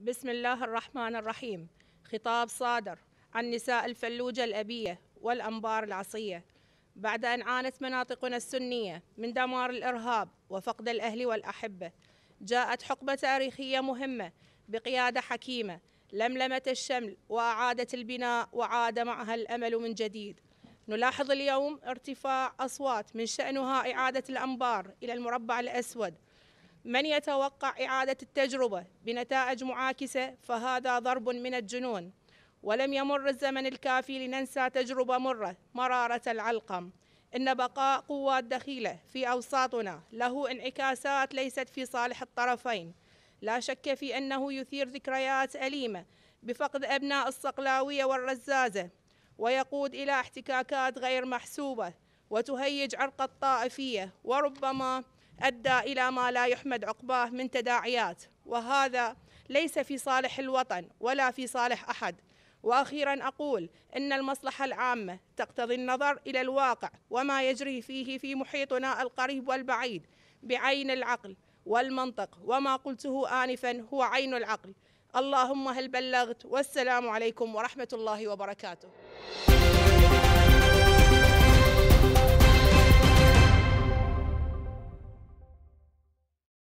بسم الله الرحمن الرحيم خطاب صادر عن نساء الفلوجة الأبية والأنبار العصية بعد أن عانت مناطقنا السنية من دمار الإرهاب وفقد الأهل والأحبة جاءت حقبة تاريخية مهمة بقيادة حكيمة لملمت الشمل وأعادت البناء وعاد معها الأمل من جديد نلاحظ اليوم ارتفاع أصوات من شأنها إعادة الأنبار إلى المربع الأسود من يتوقع إعادة التجربة بنتائج معاكسة فهذا ضرب من الجنون ولم يمر الزمن الكافي لننسى تجربة مرة مرارة العلقم إن بقاء قوات دخيلة في أوساطنا له انعكاسات ليست في صالح الطرفين لا شك في أنه يثير ذكريات أليمة بفقد أبناء الصقلاوية والرزازة ويقود إلى احتكاكات غير محسوبة وتهيج عرق الطائفية وربما أدى إلى ما لا يحمد عقباه من تداعيات وهذا ليس في صالح الوطن ولا في صالح أحد واخيرا اقول ان المصلحه العامه تقتضي النظر الى الواقع وما يجري فيه في محيطنا القريب والبعيد بعين العقل والمنطق وما قلته انفا هو عين العقل اللهم هل بلغت والسلام عليكم ورحمه الله وبركاته